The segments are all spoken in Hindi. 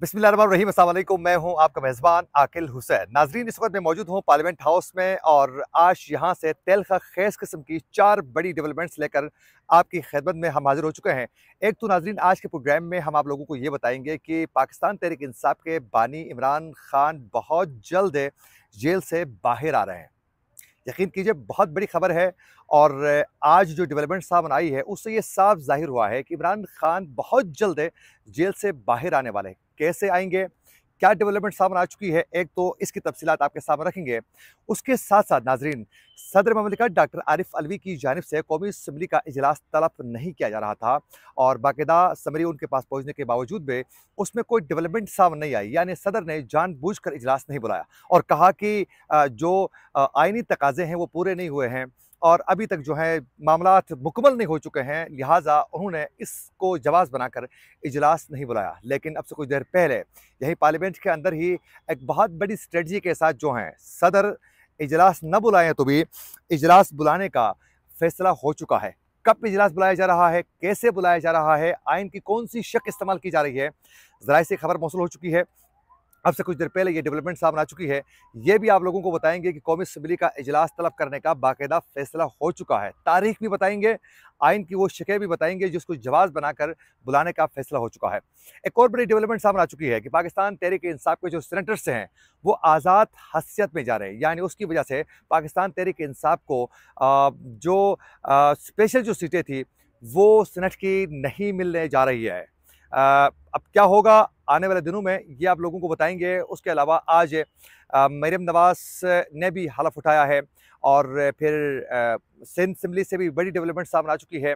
बिस्मिल्लाम असलम मैं हूं आपका मेज़बान आकिल हुसैन नाजरीन इस वक्त मैं मौजूद हूं पार्लियामेंट हाउस में और आज यहां से तेल का खैस किस्म की चार बड़ी डेवलपमेंट्स लेकर आपकी खिदमत में हम हाजिर हो चुके हैं एक तो नाजरीन आज के प्रोग्राम में हम आप लोगों को ये बताएंगे कि पाकिस्तान तहरीक इंसाफ के बानी इमरान खान बहुत जल्द जेल से बाहर आ रहे हैं यकीन कीजिए बहुत बड़ी खबर है और आज जो डेवलपमेंट सामने आई है उससे ये साफ जाहिर हुआ है कि इमरान खान बहुत जल्द जेल से बाहर आने वाले हैं कैसे आएंगे क्या डेवलपमेंट सामने आ चुकी है एक तो इसकी तफसीत आपके सामने रखेंगे उसके साथ साथ नाजरीन सदर ममलिका डॉक्टर आरिफ अलवी की जानब से कौमी असम्बली का इजलास तलब नहीं किया जा रहा था और बाकायदा समरी उनके पास पहुँचने के बावजूद भी उसमें कोई डेवलपमेंट सामने नहीं आई यानी सदर ने जान बूझ कर इजलास नहीं बुलाया और कहा कि जो आइनी तकाजे हैं वो पूरे नहीं हुए हैं और अभी तक जो है मामला मुकमल नहीं हो चुके हैं लिहाजा उन्होंने इसको जवाब बनाकर इजलास नहीं बुलाया लेकिन अब से कुछ देर पहले यही पार्लियामेंट के अंदर ही एक बहुत बड़ी स्ट्रेटजी के साथ जो हैं सदर इजलास न बुलाएं तो भी इजलास बुलाने का फैसला हो चुका है कब इजलास बुलाया जा रहा है कैसे बुलाया जा रहा है आइन की कौन सी शक इस्तेमाल की जा रही है ज़रा सी खबर मौसू हो चुकी है अब से कुछ देर पहले ये डेवलपमेंट सामने आ चुकी है ये भी आप लोगों को बताएंगे कि कौमी असम्बली का इजलास तलब करने का बाकायदा फैसला हो चुका है तारीख भी बताएंगे आइन की वो शिकायत भी बताएंगे जिसको जवाब बनाकर बुलाने का फैसला हो चुका है एक और बड़ी डेवलपमेंट सामने आ चुकी है कि पाकिस्तान तहरीक इंसाफ के जो सेनेटर्स हैं वो आज़ाद हसीियत में जा रहे हैं यानी उसकी वजह से पाकिस्तान तहरीक इंसाफ को जो स्पेशल जो सीटें थी वो सीनेट की नहीं मिलने जा रही है अब क्या होगा आने वाले दिनों में ये आप लोगों को बताएंगे उसके अलावा आज मरियम नवाज ने भी हलफ उठाया है और फिर सिंध सिमली से भी बड़ी डेवलपमेंट सामने आ चुकी है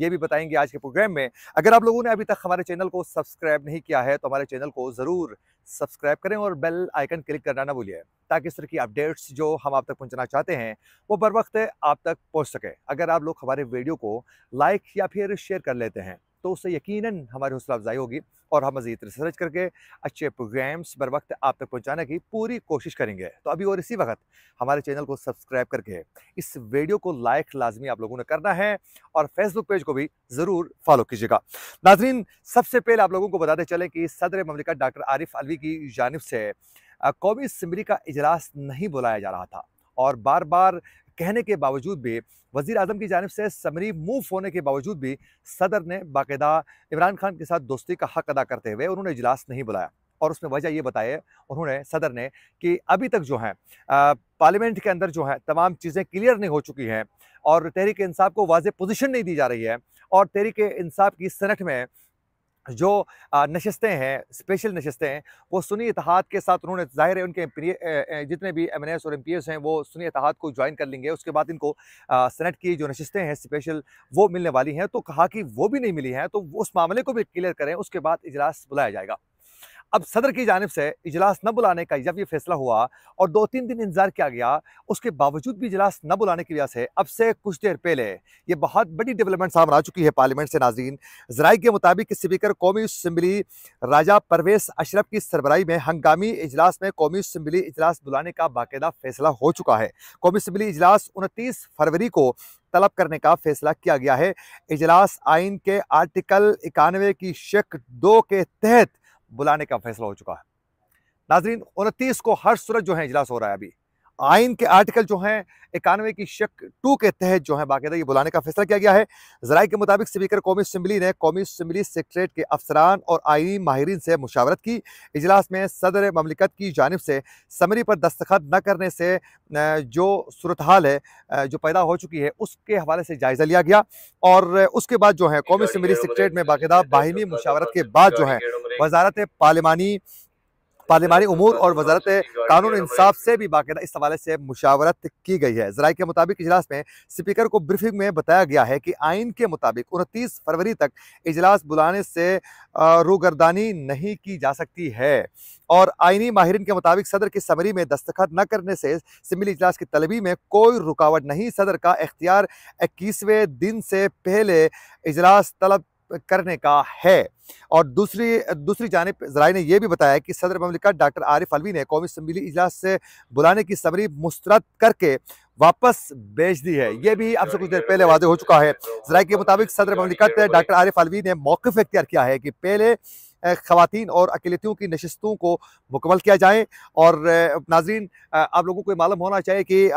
ये भी बताएंगे आज के प्रोग्राम में अगर आप लोगों ने अभी तक हमारे चैनल को सब्सक्राइब नहीं किया है तो हमारे चैनल को ज़रूर सब्सक्राइब करें और बेल आइकन क्लिक करना ना भूलिए ताकि इस तरह की अपडेट्स जो हम आप तक पहुंचना चाहते हैं वो बर वक्त आप तक पहुंच सके अगर आप लोग हमारे वीडियो को लाइक या फिर शेयर कर लेते हैं तो उससे यकीन हमारी हौसला अफजाई होगी और हम मज़ीद रिसर्च करके अच्छे प्रोग्राम्स बर वक्त आप तक पहुँचाने की पूरी कोशिश करेंगे तो अभी और इसी वक्त हमारे चैनल को सब्सक्राइब करके इस वीडियो को लाइक लाजमी आप लोगों ने करना है और फेसबुक पेज को भी ज़रूर फॉलो कीजिएगा नाजरीन सबसे पहले आप लोगों को बताते चलें कि सदर ममलिका डॉक्टर आरिफ अलवी की जानब से कौमी असम्बली का इजलास नहीं बुलाया जा रहा था और बार बार कहने के बावजूद भी वज़ी अजम की जानब से समरी मूव होने के बावजूद भी सदर ने बाकायदा इमरान खान के साथ दोस्ती का हक अदा करते हुए उन्होंने इजलास नहीं बुलाया और उसमें वजह ये बताए उन्होंने सदर ने कि अभी तक जो है पार्लियामेंट के अंदर जो है तमाम चीज़ें क्लियर नहीं हो चुकी हैं और तहरीक इंसाफ को वाज पोजिशन नहीं दी जा रही है और तहरीक इंसाफ की सनट में जो नशस्तें हैं स्पेशल नशस्तें हैं वो सुनी इतिहाद के साथ उन्होंने जाहिर है उनके जितने भी एम एस और एम हैं वो सुनी इतिहाद को ज्वाइन कर लेंगे उसके बाद इनको सेनेट की जो नशस्तें हैं स्पेशल वो मिलने वाली हैं तो कहा कि वो भी नहीं मिली हैं तो उस मामले को भी क्लियर करें उसके बाद इजलास बुलाया जाएगा अब सदर की जानब से इजलास न बुलाने का जब ये फैसला हुआ और दो तीन दिन इंतजार किया गया उसके बावजूद भी इजलास न बुलाने की वजह से अब से कुछ देर पहले ये बहुत बड़ी डेवलपमेंट सामने आ चुकी है पार्लियामेंट से नाजीन जराए के मुताबिक स्पीकर कौमी असम्बली राजा परवेज अशरफ की सरबराही में हंगामी इजलास में कौमी असम्बली इजलास बुलाने का बाकायदा फैसला हो चुका है कौमी असम्बली इजलास उनतीस फरवरी को तलब करने का फैसला किया गया है इजलास आइन के आर्टिकल इक्यानवे की शक दो के तहत बुलाने का फैसला हो चुका है नाजरीन उनतीस को हर सूरत जो है इजलास हो रहा है अभी आइन के आर्टिकल जो है इक्यानवे की शक टू के तहत जो है बाकायदा ये बुलाने का फैसला किया गया है जराये के मुताबिक स्पीकर कौमी असम्बली ने कौमी असम्बली सेक्रेट के अफसरान और आइनी माहरीन से मुशावरत की इजलास में सदर ममलिकत की जानब से समरी पर दस्तखत न करने से जो सूरत हाल है जो पैदा हो चुकी है उसके हवाले से जायज़ा लिया गया और उसके बाद जो है कौमी असम्बली सेक्रेट में बाकायदा बाहिनी मुशावरत के बाद जो है वजारत पार्लिमानी पार्लिमानी उमूर और वजारत कानून इंसाफ से भी बाकायदा इस हवाले से मुशावरत की गई है जराये के मुताबिक इजलास में स्पीकर को ब्रीफिंग में बताया गया है कि आइन के मुताबिक उनतीस फरवरी तक इजलास बुलाने से रूगरदानी नहीं की जा सकती है और आइनी माहरीन के मुताबिक सदर की समरी में दस्तखत न करने से सिमिल इजलास की तलबी में कोई रुकावट नहीं सदर का इख्तियार इक्कीसवें दिन से पहले इजलास तलब करने का है और दूसरी दूसरी जानब जराये ने यह भी बताया कि सदर ममलिकत डॉक्टर आरिफ अलवी ने कौमी असम्बली इजलास से बुलाने की सबरी मुस्तरद करके वापस भेज दी है यह भी अब से कुछ देर पहले वादे हो चुका है जराये के मुताबिक सदर ममलिकत डॉक्टर आरिफ अलवी ने मौकफ अख्तियार किया है कि पहले खातन और अकेलेतियों की नशस्तों को मुकमल किया जाए और नाजरीन आप लोगों को मालूम होना चाहिए कि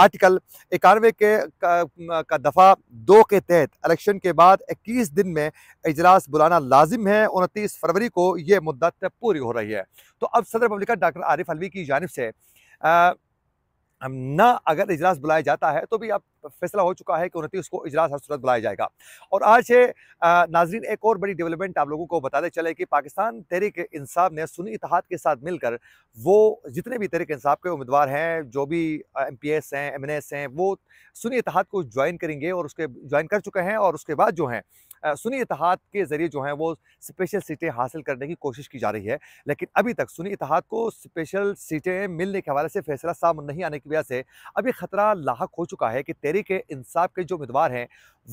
आर्टिकल इक्यानवे के का, दफ़ा दो के तहत इलेक्शन के बाद इक्कीस दिन में इजलास बुलाना लाजिम है उनतीस फरवरी को ये मुद्दत पूरी हो रही है तो अब सदर ममलिका डॉक्टर आरिफ अलवी की जानब से ना अगर इजलास बुलाया जाता है तो भी अब फैसला हो चुका है कि उनतीस को इजलास हर सूरत बुलाया जाएगा और आज से नाजरीन एक और बड़ी डेवलपमेंट आप लोगों को बताते चले कि पाकिस्तान तहरीक इंसाफ ने सुनी इतिहाद के साथ मिलकर वो जितने भी तहरीक इंसाफ के उम्मीदवार हैं जो भी एम पी एस हैं एम एन एस हैं वो सुनी इतिहाद को ज्वाइन करेंगे और उसके ज्वाइन कर चुके हैं और उसके बाद जो हैं सुनी इतिहाद के ज़रिए जो है वो स्पेशल सीटें हासिल करने की कोशिश की जा रही है लेकिन अभी तक सुनी इतिहाद को स्पेशल सीटें मिलने के हवाले से फैसला सामने नहीं आने की वजह से अभी ख़तरा लाक हो चुका है कि तहरीक इंसाफ के जो उम्मीदवार हैं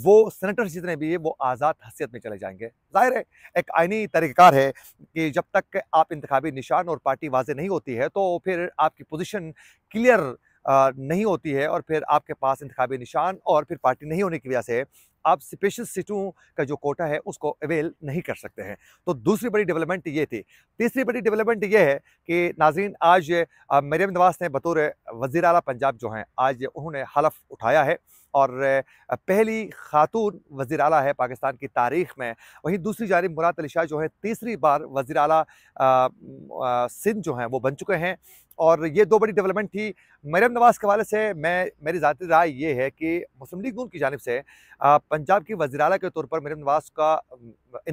वो सेनेटर जितने भी हैं वो आज़ाद हसीियत में चले जाएंगे जाहिर है एक आइनी तरीक़ार है कि जब तक आप इंतबी निशान और पार्टी वाजे नहीं होती है तो फिर आपकी पोजिशन क्लियर नहीं होती है और फिर आपके पास इंतबी निशान और फिर पार्टी नहीं होने की वजह से आप स्पेशल सीटों का जो कोटा है उसको अवेल नहीं कर सकते हैं तो दूसरी बड़ी डेवलपमेंट ये थी तीसरी बड़ी डेवलपमेंट ये है कि नाजरीन आज मरियम नवाज ने बतौर वजीर अला पंजाब जो हैं आज उन्होंने हलफ उठाया है और पहली खातून वज़ी अला है पाकिस्तान की तारीख में वहीं दूसरी जानब मुराद अली शाह जो है तीसरी बार वज़ी अला सिंध जो हैं वो बन चुके हैं और ये दो बड़ी डेवलपमेंट थी मरीम नवाज़ के हवाले से मैं मेरी ज़ाती राय ये है कि मुस्लिम लीग की जानब से पंजाब की वज़ी अला के तौर पर मरीम नवाज़ का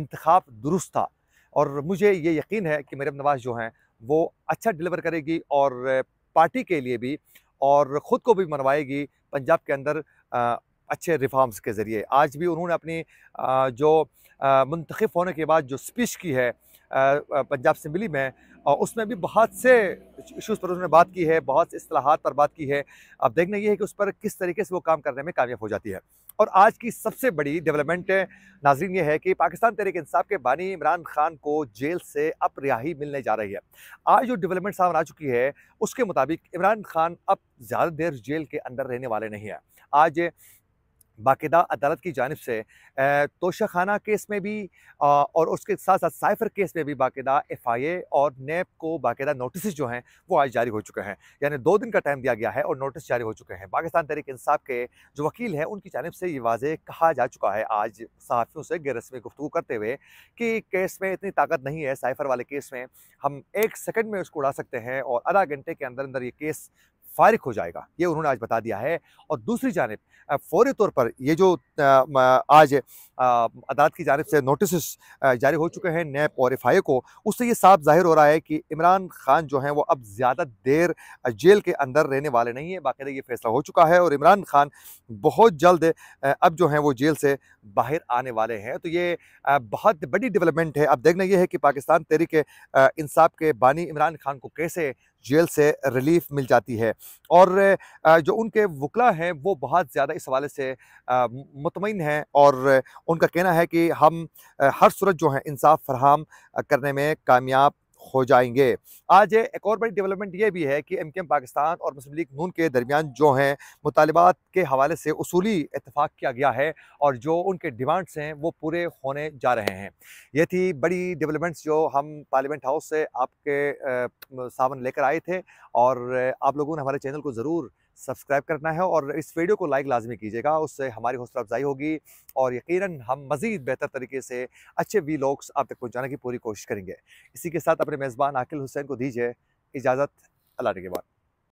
इंतखब दुरुस्त था और मुझे ये यकीन है कि मरीम नवाज़ जो हैं वो अच्छा डिलीवर करेगी और पार्टी के लिए भी और ख़ुद को भी मनवाएगी पंजाब के अंदर अच्छे रिफॉर्म्स के ज़रिए आज भी उन्होंने अपनी जो मंतखब होने के बाद जो स्पीच की है पंजाब असम्बली में और उसमें भी बहुत से इशूज़ पर उन्होंने बात की है बहुत से असलाहत पर बात की है अब देखना यह है कि उस पर किस तरीके से वो काम करने में कामयाब हो जाती है और आज की सबसे बड़ी डेवलपमेंट नाजरीन ये है कि पाकिस्तान तहरीक इंसाफ के बानी इमरान खान को जेल से अब रिहाई मिलने जा रही है आज जो डेवलपमेंट सामने आ चुकी है उसके मुताबिक इमरान खान अब ज़्यादा देर जेल के अंदर रहने वाले नहीं हैं आज बाकायदा अदालत की जानब से तोशा खाना केस में भी और उसके साथ साथ साइफर केस में भी बाकायदा एफ आई ए और नैब को बाकायदा नोटिस जो हैं वो आज जारी हो चुके हैं यानी दो दिन का टाइम दिया गया है और नोटिस जारी हो चुके हैं पाकिस्तान तहरीक इंसाफ के जो वकील हैं उनकी जानब से ये वाजह कहा जा चुका है आज सहाफ़ियों से गैर रस्मी गुफ्तु करते हुए कि केस में इतनी ताकत नहीं है साइफर वाले केस में हम एक सेकेंड में उसको उड़ा सकते हैं और आधा घंटे के अंदर अंदर ये केस फारिग हो जाएगा ये उन्होंने आज बता दिया है और दूसरी जानब फौरी तौर पर ये जो आज अदालत की जानब से नोटिस जारी हो चुके हैं नैप और एफ को उससे ये साफ जाहिर हो रहा है कि इमरान खान जो हैं वो अब ज़्यादा देर जेल के अंदर रहने वाले नहीं हैं बाकायदा ये फैसला हो चुका है और इमरान खान बहुत जल्द अब जो हैं वो जेल से बाहर आने वाले हैं तो ये बहुत बड़ी डेवलपमेंट है अब देखना यह है कि पाकिस्तान तहरीक इंसाफ के बानी इमरान खान को कैसे जेल से रिलीफ मिल जाती है और जो उनके वकला हैं वो बहुत ज़्यादा इस हवाले से मुतमिन हैं और उनका कहना है कि हम हर सूरत जो है इंसाफ फरहम करने में कामयाब हो जाएंगे आज एक और बड़ी डेवलपमेंट ये भी है कि एम के एम पाकिस्तान और मुस्लिम लीग नून के दरमियान जो हैं मुतालबात के हवाले से उसूली इतफाक़ किया गया है और जो उनके डिमांड्स हैं वो पूरे होने जा रहे हैं ये थी बड़ी डेवलपमेंट्स जो हम पार्लियामेंट हाउस से आपके सामने लेकर आए थे और आप लोगों ने हमारे चैनल को ज़रूर सब्सक्राइब करना है और इस वीडियो को लाइक लाजमी कीजिएगा उससे हमारी हौसला अफजाई होगी और यकीन हम मज़ीद बेहतर तरीके से अच्छे वी लॉग्स आप तक पहुँचाने की पूरी कोशिश करेंगे इसी के साथ अपने मेज़बान आकिल हुसैन को दीजिए इजाज़त अल्लाह के बाद